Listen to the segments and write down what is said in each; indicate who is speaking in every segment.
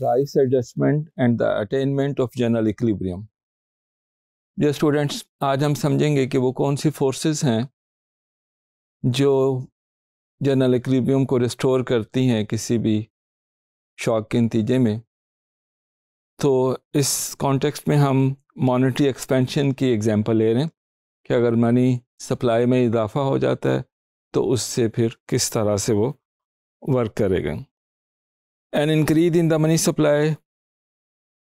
Speaker 1: price adjustment and the attainment of general equilibrium. जो students आज हम समझेंगे कि वो कौन सी फोर्सेस हैं जो जनरल इक्लिबियम को रिस्टोर करती हैं किसी भी शॉक के नतीजे में तो इस कॉन्टेक्स्ट में हम मॉनेटरी एक्सपेंशन की एग्जांपल ले रहे हैं कि अगर मनी सप्लाई में इजाफा हो जाता है तो उससे फिर किस तरह से वो वर्क करेगा an increase in the money supply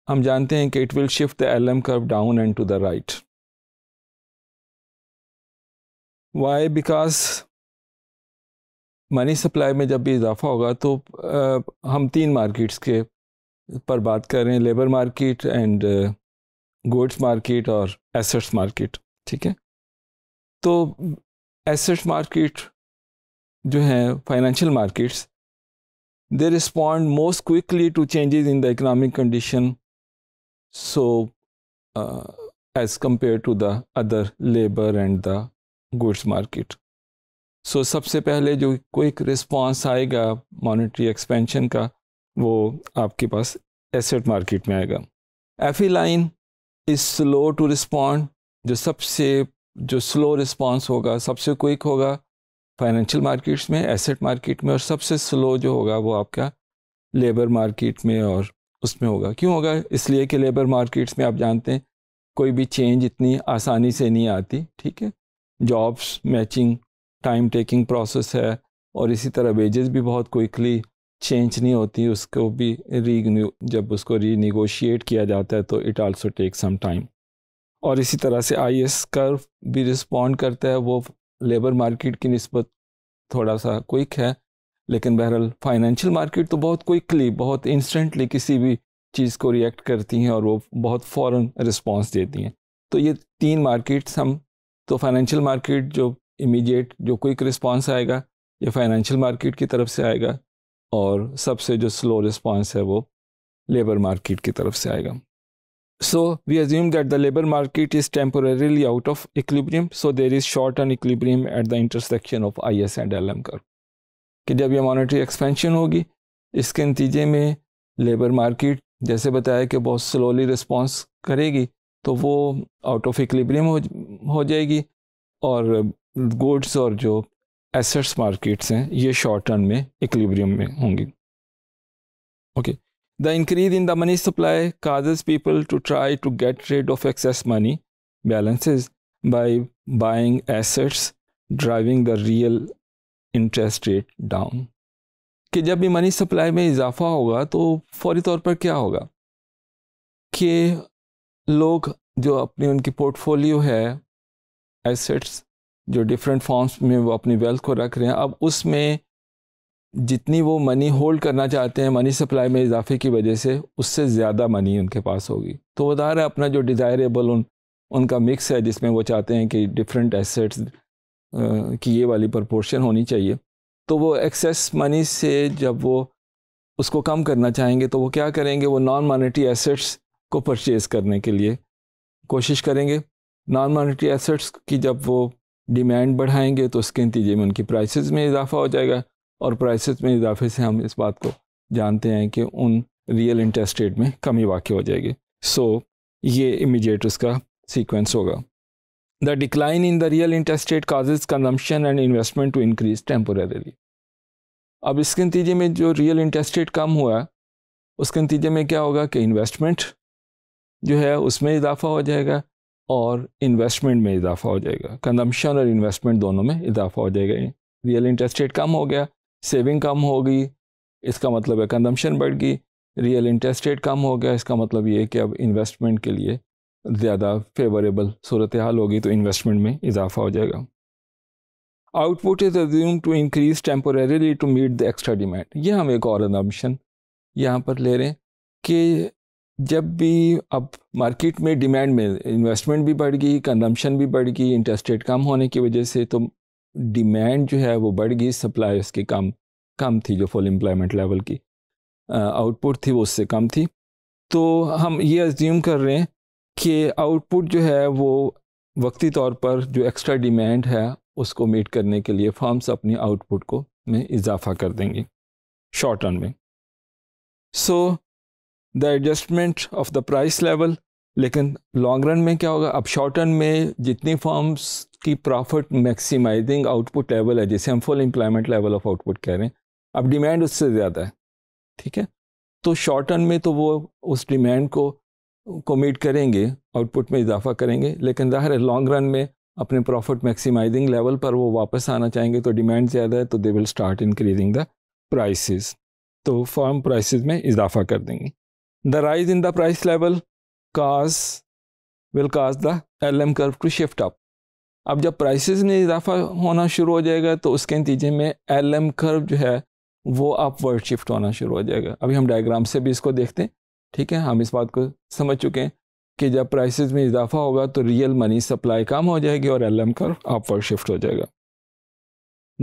Speaker 1: हम जानते हैं कि it will shift the L M curve down and to the right why because money supply में जब भी इजाफा होगा तो आ, हम तीन मार्किट्स के पर बात कर रहे हैं labour market and goods market और एसेट्स मार्किट ठीक है तो एसेट्स मार्किट जो हैं financial markets they respond most quickly to changes in the economic condition so uh, as compared to the other labor and the goods market so sabse pehle jo quick response aayega monetary expansion ka wo aapke paas asset market mein aayega fe line is slow to respond jo sabse jo slow response hoga sabse quick hoga financial markets में asset market में और सबसे slow जो होगा वो आपका labour market में और उसमें होगा क्यों होगा इसलिए कि लेबर मार्केट्स में आप जानते हैं कोई भी चेंज इतनी आसानी से नहीं आती ठीक है jobs matching time taking process है और इसी तरह वेजेस भी बहुत क्विकली चेंज नहीं होती उसको भी री जब उसको रीनिगोशिएट किया जाता है तो it also take some time और इसी तरह से आई एस कर्व भी रिस्पॉन्ड करता है वो लेबर मार्केट की नस्बत थोड़ा सा क्विक है लेकिन बहरहाल फाइनेंशियल मार्केट तो बहुत क्विकली बहुत इंस्टेंटली किसी भी चीज़ को रिएक्ट करती हैं और वो बहुत फ़ौर रिस्पॉन्स देती हैं तो ये तीन मार्केट्स हम तो फाइनेंशियल मार्केट जो इमीडिएट जो क्विक रिस्पॉन्स आएगा ये फाइनेंशियल मार्केट की तरफ से आएगा और सबसे जो स्लो रिस्पॉन्स है वो लेबर मार्केट की तरफ से आएगा So we assume that the labor market is temporarily out of equilibrium. So there is short equilibrium at the intersection of IS and LM curve. ki jab ye monetary expansion hogi iske natije mein labor market jaise bataya ki bahut slowly response karegi to wo out of equilibrium ho, ho jayegi aur goods aur jo assets markets hain ye short term mein equilibrium mein honge okay. The increase in the money supply causes people to try to get rid of excess money balances by buying assets, driving the real interest rate down. कि जब भी money supply में इजाफा होगा तो फौरी तौर पर क्या होगा कि लोग जो अपनी उनकी portfolio है assets जो different forms में वो अपनी wealth को रख रहे हैं अब उसमें जितनी वो मनी होल्ड करना चाहते हैं मनी सप्लाई में इजाफे की वजह से उससे ज़्यादा मनी उनके पास होगी तो वो दार है अपना जो डिज़ायरेबल उन उनका मिक्स है जिसमें वो चाहते हैं कि डिफरेंट एसेट्स की ये वाली प्रपोर्शन होनी चाहिए तो वो एक्सेस मनी से जब वो उसको कम करना चाहेंगे तो वो क्या करेंगे वो नॉन मॉनेटरी एसेट्स को परचेज़ करने के लिए कोशिश करेंगे नॉन मॉनेटरी एसेट्स की जब वो डिमांड बढ़ाएंगे तो उसके नतीजे में उनकी प्राइसेस में इजाफा हो जाएगा और प्राइसेस में इजाफे से हम इस बात को जानते हैं कि उन रियल इंटरेस्ट रेट में कमी वाक़ हो जाएगी सो so, ये इमीडिएट उसका सीक्वेंस होगा the decline in the real interest rate causes consumption and investment to increase temporarily अब इसके नतीजे में जो रियल इंटरेस्ट रेट कम हुआ उसके नतीजे में क्या होगा कि इन्वेस्टमेंट जो है उसमें इजाफा हो जाएगा और इन्वेस्टमेंट में इजाफा हो जाएगा कन्जम्पन और इन्वेस्टमेंट दोनों में इजाफा हो जाएगा रियल इंटरेस्ट रेट कम हो गया सेविंग कम होगी इसका मतलब है कंजम्पशन बढ़ गई रियल इंटरेस्ट रेट कम हो गया इसका मतलब ये कि अब इन्वेस्टमेंट के लिए ज़्यादा फेवरेबल सूरत हाल होगी तो इन्वेस्टमेंट में इजाफा हो जाएगा output is assumed to increase temporarily to meet the extra demand ये हम एक और ऑप्शन यहाँ पर ले रहे हैं कि जब भी अब मार्केट में डिमांड में इन्वेस्टमेंट भी बढ़ गई कंजम्पशन भी बढ़ गई इंटरेस्ट रेट कम होने की वजह से तो डिमांड जो है वो बढ़ गई सप्लाई उसकी कम कम थी जो फुल एम्प्लॉयमेंट लेवल की आउटपुट थी वो उससे कम थी तो हम ये अज्यूम कर रहे हैं कि आउटपुट जो है वो वक्ती तौर पर जो एक्स्ट्रा डिमांड है उसको मीट करने के लिए फॉर्म्स अपने आउटपुट को में इजाफा कर देंगी शॉर्ट रन में so the adjustment of the price level लेकिन लॉन्ग रन में क्या होगा अब शॉर्ट रन में जितनी फॉर्म्स की प्रॉफिट मैक्सिमाइजिंग आउटपुट लेवल है जिसे हम full employment level of output कह रहे हैं अब डिमांड उससे ज़्यादा है ठीक है तो शॉर्ट टर्म में तो वो उस डिमांड को को मीट करेंगे आउटपुट में इजाफा करेंगे लेकिन ज़ाहिर है लॉन्ग रन में अपने प्रॉफिट मैक्सिमाइजिंग लेवल पर वो वापस आना चाहेंगे तो डिमांड ज़्यादा है तो they will start increasing the prices तो फॉर्म प्राइसेस में इजाफा कर देंगे the rise in the price level cause will cause the L M curve to shift up अब जब प्राइसेस में इजाफा होना शुरू हो जाएगा तो उसके नतीजे में एल एम कर्व जो है वो अपवर्ड शिफ्ट होना शुरू हो जाएगा अभी हम डायग्राम से भी इसको देखते हैं ठीक है हम इस बात को समझ चुके हैं कि जब प्राइसेस में इजाफा होगा तो रियल मनी सप्लाई कम हो जाएगी और L M curve upward shift हो जाएगा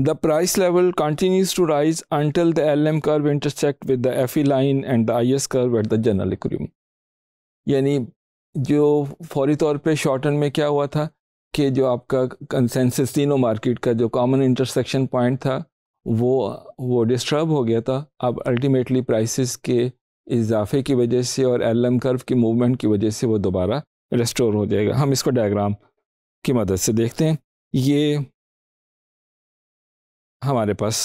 Speaker 1: the continues to rise until the L M curve intersect with the F E line and the I S curve at the general equilibrium. यानी जो फौरी तौर पे शॉर्टन में क्या हुआ था के जो आपका कंसेंसस तीनों मार्केट का जो कॉमन इंटरसेक्शन पॉइंट था वो वो डिस्टर्ब हो गया था अब अल्टीमेटली प्राइसेस के इजाफे की वजह से और एल एम कर्व की मूवमेंट की वजह से वो दोबारा रेस्टोर हो जाएगा हम इसको डायग्राम की मदद से देखते हैं ये हमारे पास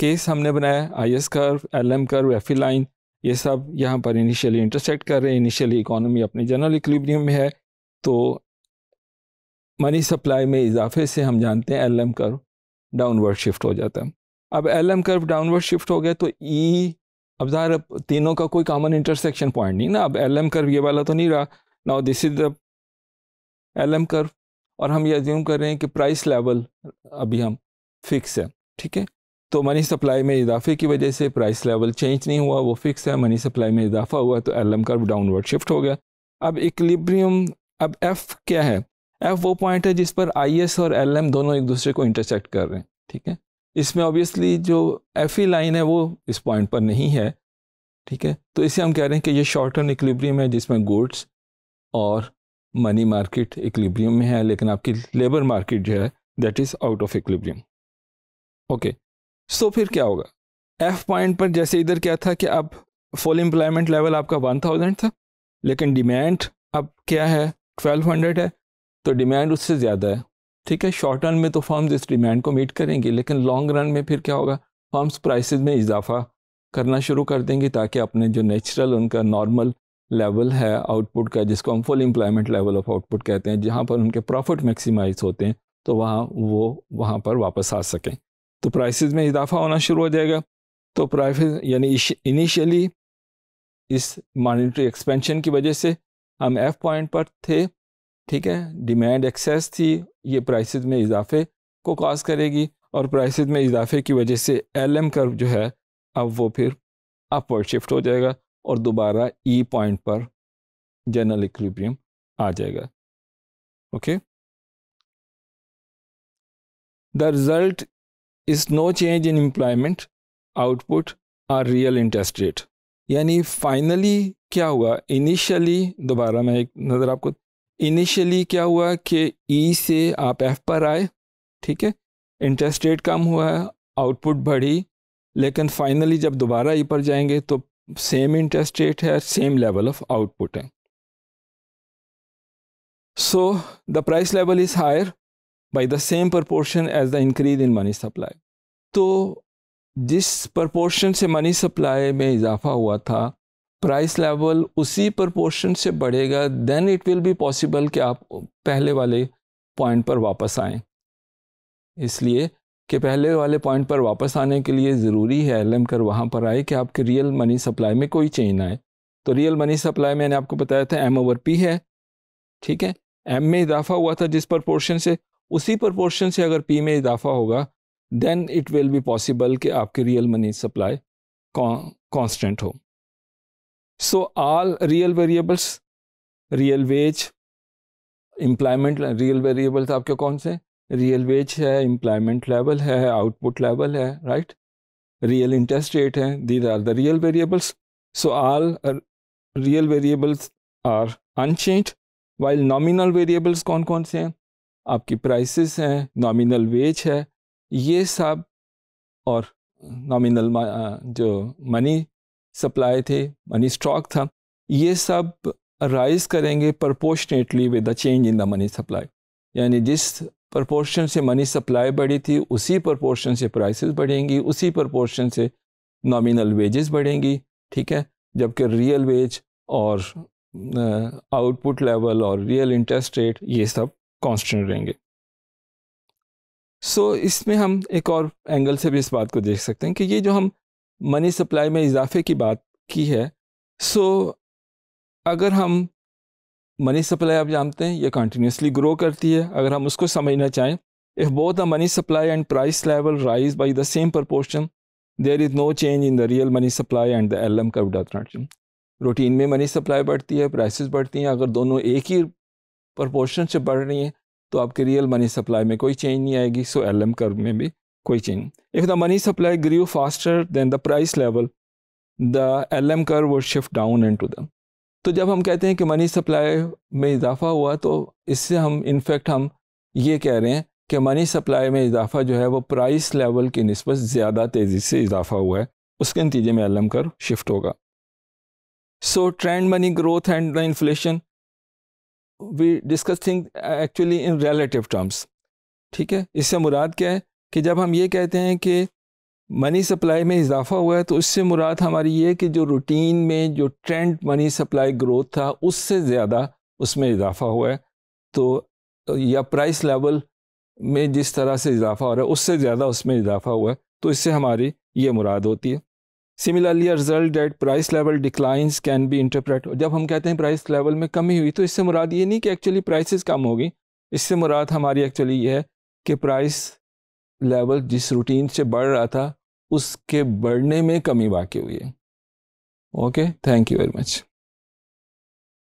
Speaker 1: केस हमने बनाया I S curve L M curve F line ये सब यहाँ पर इनिशियली इंटरसेक्ट कर रहे हैं इनिशियली इकोनॉमी अपने जनरल इक्विलिब्रियम में है तो मनी सप्लाई में इजाफे से हम जानते हैं L M curve downward shift हो जाता है अब L M curve downward shift हो गया तो ई e, अब ज़ाहिर तीनों का कोई कॉमन इंटरसेक्शन पॉइंट नहीं ना अब एल एम कर्व ये वाला तो नहीं रहा now this is the L M curve और हम ये अज्यूम कर रहे हैं कि प्राइस लेवल अभी हम फिक्स है ठीक है तो मनी सप्लाई में इजाफे की वजह से प्राइस लेवल चेंज नहीं हुआ वो फिक्स है मनी सप्लाई में इजाफा हुआ तो L M curve downward shift हो गया अब इक्लिब्रियम अब एफ़ क्या है एफ वो पॉइंट है जिस पर आई एस और एल एम दोनों एक दूसरे को इंटरसेक्ट कर रहे हैं ठीक है इसमें ऑब्वियसली जो एफ ई लाइन है वो इस पॉइंट पर नहीं है ठीक है तो इसे हम कह रहे हैं कि ये शॉर्ट टर्म इक्लिब्रियम है जिसमें गुड्स और मनी मार्केट इक्लिब्रियम में है लेकिन आपकी लेबर मार्केट जो है that is out of equilibrium okay so फिर क्या होगा एफ पॉइंट पर जैसे इधर क्या था कि अब फुल एम्प्लॉयमेंट लेवल आपका वन थाउजेंड था लेकिन डिमांड अब क्या है ट्वेल्व हंड्रेड है तो डिमांड उससे ज़्यादा है ठीक है शॉर्ट रन में तो फर्म्स इस डिमांड को मीट करेंगी लेकिन लॉन्ग रन में फिर क्या होगा फर्म्स प्राइसेस में इजाफा करना शुरू कर देंगी ताकि अपने जो नेचुरल उनका नॉर्मल लेवल है आउटपुट का जिसको हम full employment level of output कहते हैं जहाँ पर उनके प्रॉफिट मैक्सिमाइज होते हैं तो वहाँ वो वहाँ पर वापस आ सकें तो प्राइसेस में इजाफा होना शुरू हो जाएगा तो प्राइस यानी इनिशियली इस मॉनिटरी एक्सपेंशन की वजह से हम एफ पॉइंट पर थे ठीक है डिमांड एक्सेस थी ये प्राइसेस में इजाफे को कॉज करेगी और प्राइसेस में इजाफे की वजह से एल एम कर्व जो है अब वो फिर अपवर्ड शिफ्ट हो जाएगा और दोबारा ई e पॉइंट पर जनरल इक्विलिब्रियम आ जाएगा okay the result is no change in employment output or real interest rate यानी फाइनली क्या हुआ इनिशियली दोबारा मैं एक नज़र आपको इनिशियली क्या हुआ कि ई e से आप एफ पर आए ठीक है इंटरेस्ट रेट कम हुआ है आउटपुट बढ़ी लेकिन फाइनली जब दोबारा ई e पर जाएंगे तो सेम इंटरेस्ट रेट है सेम लेवल ऑफ आउटपुट है so the price level is higher by the same proportion as the increase in money supply तो जिस प्रोपोर्शन से मनी सप्लाई में इजाफा हुआ था प्राइस लेवल उसी प्रपोर्शन से बढ़ेगा then it will be possible कि आप पहले वाले पॉइंट पर वापस आएं इसलिए कि पहले वाले पॉइंट पर वापस आने के लिए ज़रूरी है एल कर वहाँ पर आए कि आपके रियल मनी सप्लाई में कोई चेंज आए तो रियल मनी सप्लाई मैंने आपको बताया था एम ओवर पी है ठीक है एम में इजाफा हुआ था जिस प्रपोर्शन से उसी प्रपोर्शन से अगर पी में इजाफा होगा then it will be possible कि आपकी रियल मनी सप्लाई कॉन्स्टेंट हो so all real variables real wage employment real variables आपके कौन से रियल वेज है एम्प्लॉयमेंट लेवल है आउटपुट लेवल है राइट रियल इंटरेस्ट रेट है these are the real variables so all real variables are unchanged while nominal variables कौन कौन से हैं आपकी प्राइस हैं नॉमिनल वेज है ये सब और नॉमिनल uh, जो मनी सप्लाई थे मनी स्टॉक था ये सब राइज करेंगे proportionately with the change in the money supply यानी जिस प्रपोर्शन से मनी सप्लाई बढ़ी थी उसी प्रपोर्शन से प्राइसेस बढ़ेंगी उसी प्रपोर्शन से नॉमिनल वेजेस बढ़ेंगी ठीक है जबकि रियल वेज और आउटपुट लेवल और रियल इंटरेस्ट रेट ये सब कांस्टेंट रहेंगे सो so, इसमें हम एक और एंगल से भी इस बात को देख सकते हैं कि ये जो हम मनी सप्लाई में इजाफे की बात की है सो so, अगर हम मनी सप्लाई आप जानते हैं ये कंटिन्यूसली ग्रो करती है अगर हम उसको समझना चाहें if both the money supply and price level rise by the same proportion there is no change in the real money supply and the L M curve direction routine में money supply बढ़ती है prices बढ़ती हैं अगर दोनों एक ही proportion से बढ़ रही हैं तो आपके रियल मनी सप्लाई में कोई चेंज नहीं आएगी सो एल एम कर्व में भी the If the money supply grew faster than the price level, the LM curve would shift down into them. तो जब हम कहते हैं कि मनी सप्लाई में इजाफा हुआ तो इससे हम इनफैक्ट हम ये कह रहे हैं कि मनी सप्लाई में इजाफा जो है वो प्राइस लेवल की नस्बत ज़्यादा तेज़ी से इजाफा हुआ है उसके नतीजे में एलम कर शिफ्ट होगा so trend money growth and the inflation we discuss thing actually in relative terms ठीक है इससे मुराद क्या है कि जब हम ये कहते हैं कि मनी सप्लाई में इजाफा हुआ है तो उससे मुराद हमारी ये कि जो रूटीन में जो ट्रेंड मनी सप्लाई ग्रोथ था उससे ज़्यादा उसमें इजाफा हुआ है तो या प्राइस लेवल में जिस तरह से इजाफा हो रहा है उससे ज़्यादा उसमें इजाफा हुआ है तो इससे हमारी ये मुराद होती है similarly result that price level declines can be interpret जब हम कहते हैं प्राइस लेवल में कमी हुई तो इससे मुराद ये नहीं कि एक्चुअली प्राइसेस कम होगी इससे मुराद हमारी एक्चुअली ये है कि प्राइस लेवल जिस रूटीन से बढ़ रहा था उसके बढ़ने में कमी वाकई हुई है okay thank you very much